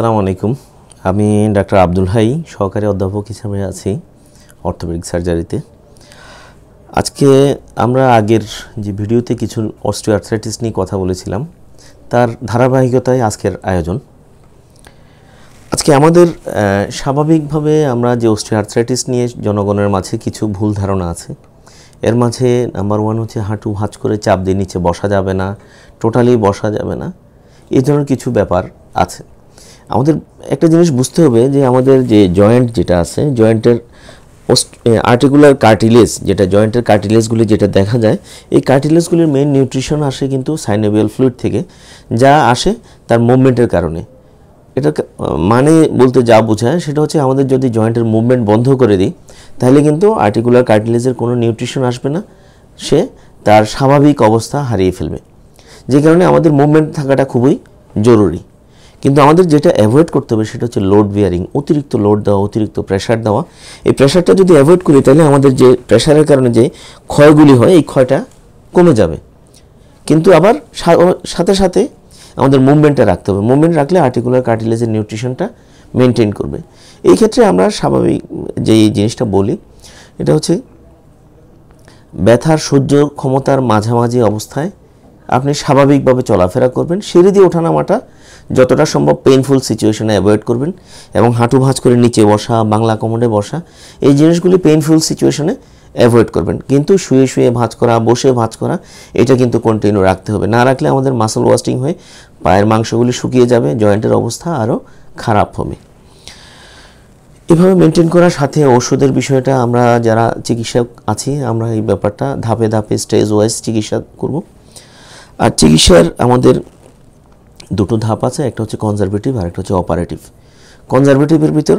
সালাম আলাইকুম আমি ডাক্তার আব্দুল হাই সহকারী অধ্যাপক হিসাবে আছি অর্থোপেডিক সার্জারিতে আজকে আমরা আগের যে ভিডিওতে কিছু অস্ট্রিয়ার্থাইটিস নিয়ে কথা বলেছিলাম তার ধারাবাহিকতায় আজকের আয়োজন আজকে আমাদের স্বাভাবিকভাবে আমরা যে অস্ট্রিয়ার্থাইটিস নিয়ে জনগণের মাঝে কিছু ভুল ধারণা আছে এর মাঝে নাম্বার ওয়ান হচ্ছে হাঁটু ভাঁজ করে চাপ দিয়ে নিচে বসা যাবে না টোটালি বসা যাবে না এই ধরনের কিছু ব্যাপার আছে আমাদের একটা জিনিস বুঝতে হবে যে আমাদের যে জয়েন্ট যেটা আছে জয়েন্টের আর্টিকুলার কার্টিলেজ যেটা জয়েন্টের কার্টিলেজগুলি যেটা দেখা যায় এই কার্টিলেজগুলির মেন নিউট্রিশন আসে কিন্তু সাইনোবিয়াল ফ্লুইড থেকে যা আসে তার মুভমেন্টের কারণে এটা মানে বলতে যা বোঝায় সেটা হচ্ছে আমাদের যদি জয়েন্টের মুভমেন্ট বন্ধ করে দিই তাহলে কিন্তু আর্টিকুলার কার্টিলেজের কোনো নিউট্রিশন আসবে না সে তার স্বাভাবিক অবস্থা হারিয়ে ফেলবে যে কারণে আমাদের মুভমেন্ট থাকাটা খুবই জরুরি কিন্তু আমাদের যেটা অ্যাভয়েড করতে হবে সেটা হচ্ছে লোড বিয়ারিং অতিরিক্ত লোড দেওয়া অতিরিক্ত প্রেশার দেওয়া এই প্রেশারটা যদি অ্যাভয়েড করি তাহলে আমাদের যে প্রেশারের কারণে যে ক্ষয়গুলি হয় এই ক্ষয়টা কমে যাবে কিন্তু আবার সাথে সাথে আমাদের মুভমেন্টটা রাখতে হবে মুভমেন্ট রাখলে আর্টিকুলার কার্টিলেজের নিউট্রিশনটা মেনটেন করবে এই ক্ষেত্রে আমরা স্বাভাবিক যে জিনিসটা বলি এটা হচ্ছে ব্যথার সহ্য ক্ষমতার মাঝামাঝি অবস্থায় আপনি স্বাভাবিকভাবে চলাফেরা করবেন সিঁড়ি দিয়ে ওঠানামাটা যতটা সম্ভব পেনফুল সিচুয়েশনে অ্যাভয়েড করবেন এবং হাঁটু ভাঁজ করে নিচে বসা বাংলা কমোডে বসা এই জিনিসগুলি পেনফুল সিচুয়েশনে অ্যাভয়েড করবেন কিন্তু শুয়ে শুয়ে ভাঁজ করা বসে ভাঁজ করা এটা কিন্তু কন্টিনিউ রাখতে হবে না রাখলে আমাদের মাসল ওয়াস্টিং হয়ে পায়ের মাংসগুলি শুকিয়ে যাবে জয়েন্টের অবস্থা আরও খারাপ হবে এভাবে মেনটেন করার সাথে ওষুধের বিষয়টা আমরা যারা চিকিৎসক আছি আমরা এই ব্যাপারটা ধাপে ধাপে স্টেজ ওয়াইজ চিকিৎসা করব আর চিকিৎসার আমাদের দুটো ধাপ আছে একটা হচ্ছে কনজারভেটিভ আর একটা হচ্ছে অপারেটিভ কনজারভেটিভের ভিতর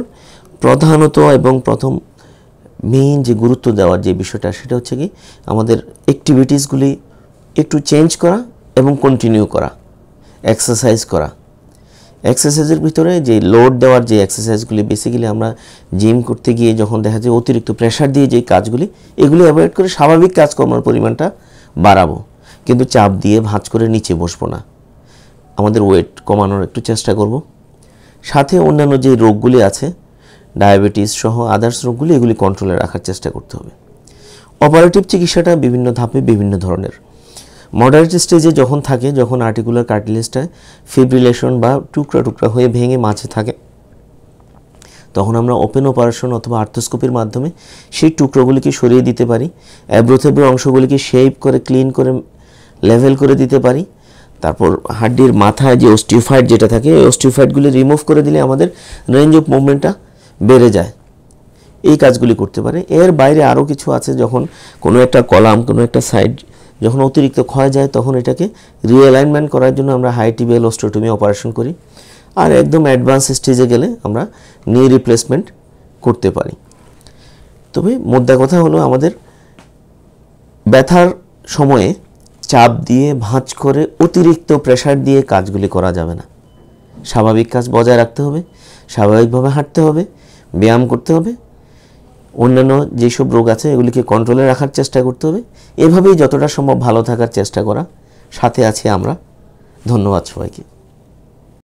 প্রধানত এবং প্রথম মেইন যে গুরুত্ব দেওয়ার যে বিষয়টা সেটা হচ্ছে কি আমাদের অ্যাক্টিভিটিসগুলি একটু চেঞ্জ করা এবং কন্টিনিউ করা এক্সারসাইজ করা এক্সারসাইজের ভিতরে যে লোড দেওয়ার যে এক্সারসাইজগুলি বেসিক্যালি আমরা জিম করতে গিয়ে যখন দেখা যায় অতিরিক্ত প্রেশার দিয়ে যে কাজগুলি এগুলি অ্যাভয়েড করে স্বাভাবিক কাজকর্মের পরিমাণটা বাড়াবো কিন্তু চাপ দিয়ে ভাঁজ করে নিচে বসবো না আমাদের ওয়েট কমানোর একটু চেষ্টা করব সাথে অন্যান্য যে রোগগুলি আছে ডায়াবেটিস সহ আদার্স রোগগুলি এগুলি কন্ট্রোলে রাখার চেষ্টা করতে হবে অপারেটিভ চিকিৎসাটা বিভিন্ন ধাপে বিভিন্ন ধরনের মডারেট স্টেজে যখন থাকে যখন আর্টিকুলার কার্টিলেজটা ফিব্রিলেশন বা টুকরা টুকরা হয়ে ভেঙে মাছে থাকে তখন আমরা ওপেন অপারেশন অথবা আর্থোস্কোপির মাধ্যমে সেই টুকরোগুলিকে সরিয়ে দিতে পারি অ্যাব্রোথেব্রো অংশগুলিকে শেপ করে ক্লিন করে লেভেল করে দিতে পারি তারপর হাড্ডির মাথায় যে অস্টিফাইড যেটা থাকে ওই অস্টিফাইডগুলি রিমুভ করে দিলে আমাদের রেঞ্জ অফ মুভমেন্টটা বেড়ে যায় এই কাজগুলি করতে পারে এর বাইরে আরও কিছু আছে যখন কোনো একটা কলাম কোনো একটা সাইড যখন অতিরিক্ত ক্ষয় যায় তখন এটাকে রিঅ্যালাইনমেন্ট করার জন্য আমরা হাই টিবিয়াল অস্ট্রোটমি অপারেশন করি আর একদম অ্যাডভান্স স্টেজে গেলে আমরা নি রিপ্লেসমেন্ট করতে পারি তবে মোদ্দা কথা হলো আমাদের ব্যথার সময়ে চাপ দিয়ে ভাঁজ করে অতিরিক্ত প্রেশার দিয়ে কাজগুলি করা যাবে না স্বাভাবিক কাজ বজায় রাখতে হবে স্বাভাবিকভাবে হাঁটতে হবে ব্যায়াম করতে হবে অন্যান্য যেসব রোগ আছে এগুলিকে কন্ট্রোলে রাখার চেষ্টা করতে হবে এভাবেই যতটা সম্ভব ভালো থাকার চেষ্টা করা সাথে আছি আমরা ধন্যবাদ সবাইকে